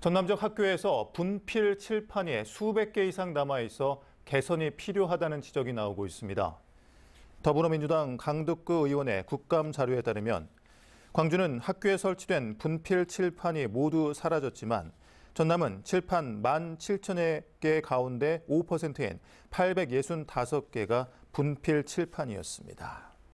전남적 학교에서 분필 칠판이 수백 개 이상 남아 있어 개선이 필요하다는 지적이 나오고 있습니다. 더불어민주당 강덕구 의원의 국감 자료에 따르면 광주는 학교에 설치된 분필 칠판이 모두 사라졌지만 전남은 칠판 1 7 0개 가운데 5%인 865개가 분필 칠판이었습니다.